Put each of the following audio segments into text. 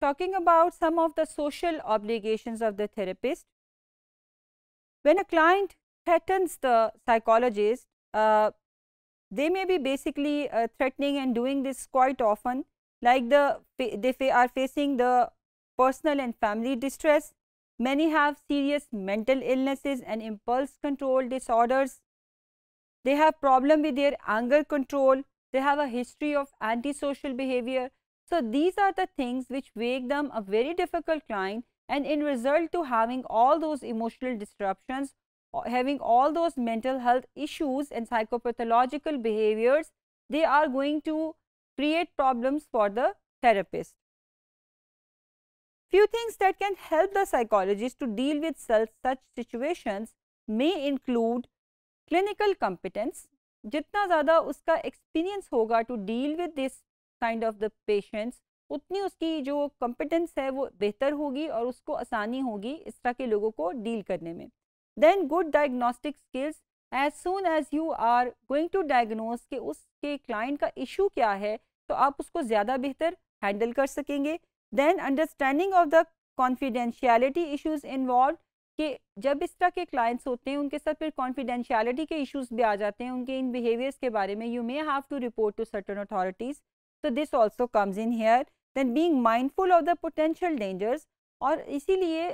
Talking about some of the social obligations of the therapist, when a client threatens the psychologist, uh, they may be basically uh, threatening and doing this quite often like the they are facing the personal and family distress. Many have serious mental illnesses and impulse control disorders. They have problem with their anger control. They have a history of antisocial behavior. So, these are the things which make them a very difficult client and in result to having all those emotional disruptions, having all those mental health issues and psychopathological behaviors, they are going to create problems for the therapist. Few things that can help the psychologist to deal with such situations may include clinical competence. jitna zada uska experience hoga to deal with this kind of the patients उतनी उसकी जो competence है वो बेहतर होगी और उसको आसानी होगी इस तरह के लोगों को डील करने में then good diagnostic skills as soon as you are going to diagnose के उसके क्लाइंट का इशू क्या है तो आप उसको ज़्यादा बेहतर हैंडल कर सकेंगे then understanding of the confidentiality issues involve कि जब इस तरह के क्लाइंट्स होते हैं उनके साथ फिर कॉन्फिडेंशियलिटी के इश्यूज भी आ जाते हैं उनके इन बिहेवियर्स के बारे में you may have to report to certain authorities तो this also comes in here then being mindful of the potential dangers और इसीलिए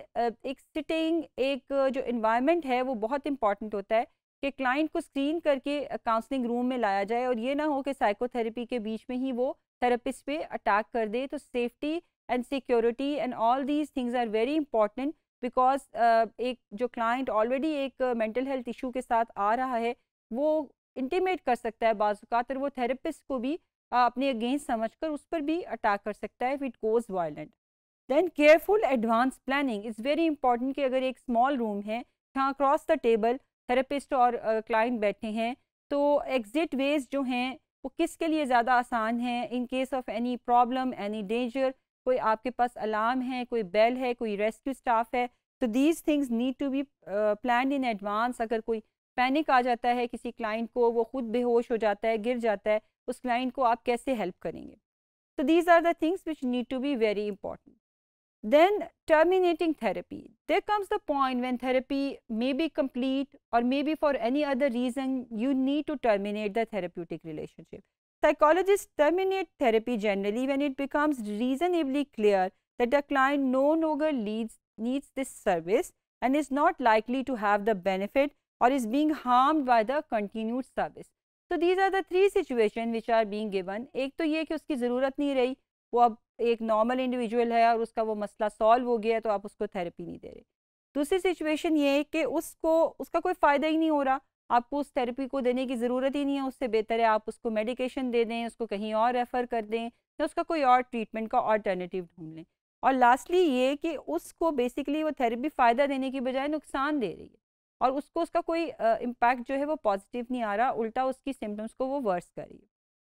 एक सिटिंग एक जो इन्वायरमेंट है वो बहुत इंपॉर्टेंट होता है कि क्लाइंट को स्क्रीन करके काउंसलिंग रूम में लाया जाए और ये ना हो कि साइकोथेरेपी के बीच में ही वो थेरेपिस्ट पे अटैक कर दे तो safety and security and all these things are very important because एक जो क्लाइंट ऑलरेडी एक मेंटल हेल्थ इशू के साथ आ रहा है वो इंटीमेट कर सकता है बाजूकात और वो थेरेपिस्ट को भी अपने अगेंस्ट समझकर उस पर भी अटैक कर सकता है if it goes violent then careful advance planning is very important कि अगर एक स्मॉल रूम है जहाँ अक्रॉस द टेबल थेरेपिस्ट और क्लाइंट uh, बैठे हैं तो एग्ज़िट वेज जो हैं वो किसके लिए ज़्यादा आसान है in case of any problem any danger कोई आपके पास अलार्म है कोई बेल है कोई रेस्क्यू स्टाफ है तो these things need to be plan in advance अगर कोई पैनिक आ जाता है किसी क्लाइंट को वो खुद बेहोश हो जाता है गिर जाता है उस क्लाइंट को आप कैसे हेल्प करेंगे So these are the things which need to be very important. Then terminating therapy. There comes the point when therapy may be complete or maybe for any other reason you need to terminate the therapeutic relationship. Psychologists terminate therapy generally when it becomes reasonably clear that the client no longer leads, needs this service and is not likely to have the benefit or is being harmed by the continued service. तो these are the three situation which are being given एक तो ये कि उसकी ज़रूरत नहीं रही वो अब एक नॉर्मल इंडिविजुअल है और उसका वो मसला सॉल्व हो गया तो आप उसको थेरेपी नहीं दे रहे दूसरी सिचुएशन ये है कि उसको उसका कोई फ़ायदा ही नहीं हो रहा आपको उस थेरेपी को देने की ज़रूरत ही नहीं है उससे बेहतर है आप उसको मेडिकेशन दे दें उसको कहीं और रेफ़र कर दें या उसका कोई और ट्रीटमेंट का ऑल्टरनेटिव ढूंढ लें और लास्टली ये कि उसको बेसिकली वो थेरेपी फ़ायदा देने की बजाय नुकसान दे रही है और उसको उसका कोई इम्पैक्ट जो है वो पॉजिटिव नहीं आ रहा उल्टा उसकी सिम्टम्स को वो वर्स कर रही है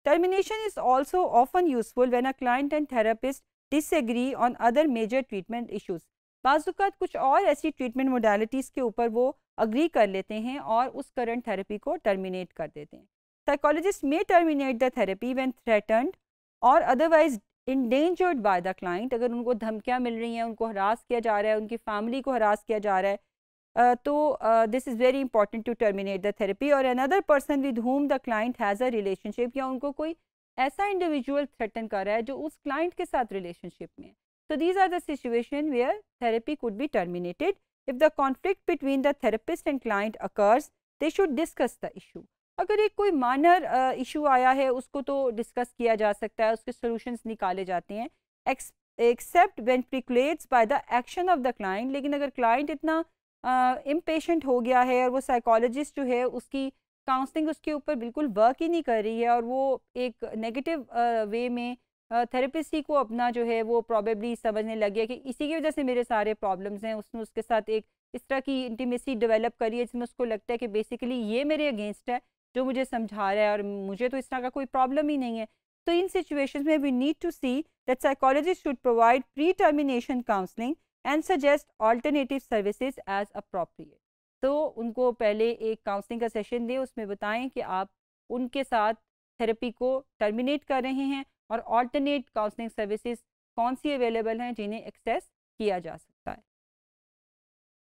termination is also often useful when a client and therapist disagree on other major treatment issues बाज़ात कुछ और ऐसी ट्रीटमेंट मोडालिटीज़ के ऊपर वो अग्री कर लेते हैं और उस करंट थेरेपी को टर्मिनेट कर देते हैं psychologist may terminate the therapy when threatened और otherwise endangered by the client अगर उनको धमकियाँ मिल रही हैं उनको हरास किया जा रहा है उनकी फैमिली को हरास किया जा रहा है Uh, तो this is very important to terminate the therapy और another person with whom the client has a relationship या उनको कोई ऐसा इंडिविजुअल थ्रेटन कर रहा है जो उस क्लाइंट के साथ रिलेशनशिप में है तो these are situation where therapy could be terminated if the conflict between the therapist and client occurs they should discuss the issue अगर एक कोई माइनर इशू uh, आया है उसको तो डिस्कस किया जा सकता है उसके सोल्यूशन निकाले जाते हैं except when precipitated by the action of the client लेकिन अगर क्लाइंट इतना इम्पेशेंट हो गया है और वो साइकोलॉजिस्ट जो है उसकी काउंसलिंग उसके ऊपर बिल्कुल वर्क ही नहीं कर रही है और वो एक नेगेटिव वे uh, में थेरेपिस्ट ही को अपना जो है वो प्रॉबेबली समझने लग गया कि इसी की वजह से मेरे सारे प्रॉब्लम्स हैं उसने उसके साथ एक इस तरह की इंटीमेसी डेवलप करी है जिसमें उसको लगता है कि बेसिकली ये मेरे अगेंस्ट है जो मुझे समझा रहा है और मुझे तो इस तरह का कोई प्रॉब्लम ही नहीं है तो इन सिचुएशन में we need to see that psychologist should provide pre termination counselling and suggest alternative services as appropriate तो उनको पहले एक काउंसलिंग का सेशन दें उसमें बताएं कि आप उनके साथ थेरेपी को टर्मिनेट कर रहे हैं और ऑल्टरनेट काउंसलिंग सर्विसेज कौन सी अवेलेबल हैं जिन्हें एक्सेस किया जा सके